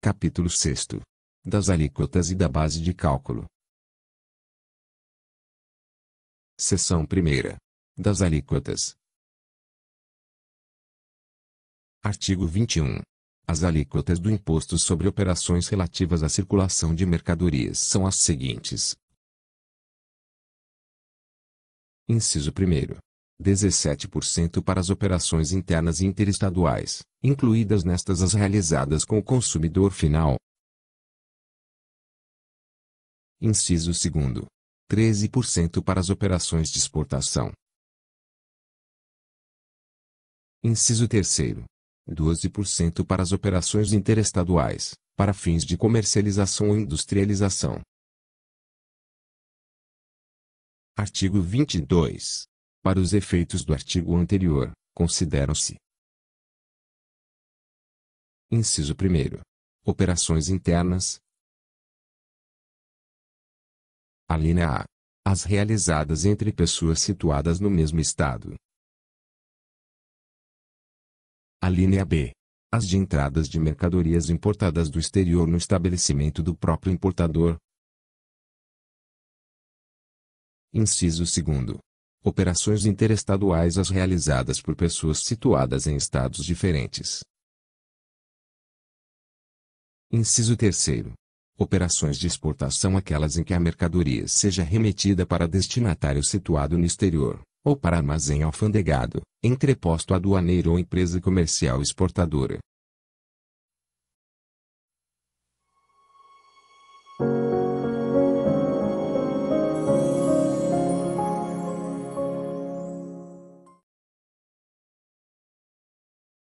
Capítulo 6 Das alíquotas e da base de cálculo. Seção 1 Das alíquotas. Artigo 21. As alíquotas do imposto sobre operações relativas à circulação de mercadorias são as seguintes. Inciso 1. 17% para as operações internas e interestaduais, incluídas nestas as realizadas com o consumidor final. Inciso 2. 13% para as operações de exportação. Inciso 3. 12% para as operações interestaduais, para fins de comercialização ou industrialização. Artigo 22. Para os efeitos do artigo anterior, consideram-se: Inciso 1. Operações internas. Alínea A. As realizadas entre pessoas situadas no mesmo Estado. Alínea B. As de entradas de mercadorias importadas do exterior no estabelecimento do próprio importador. Inciso 2 operações interestaduais as realizadas por pessoas situadas em estados diferentes. Inciso 3 operações de exportação aquelas em que a mercadoria seja remetida para destinatário situado no exterior, ou para armazém alfandegado, entreposto aduaneiro ou empresa comercial exportadora,